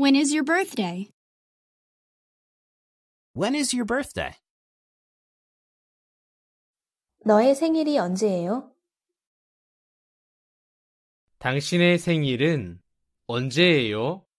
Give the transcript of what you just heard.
When is your birthday? When is your birthday? 너의 생일이 언제예요? 당신의 생일은 언제예요?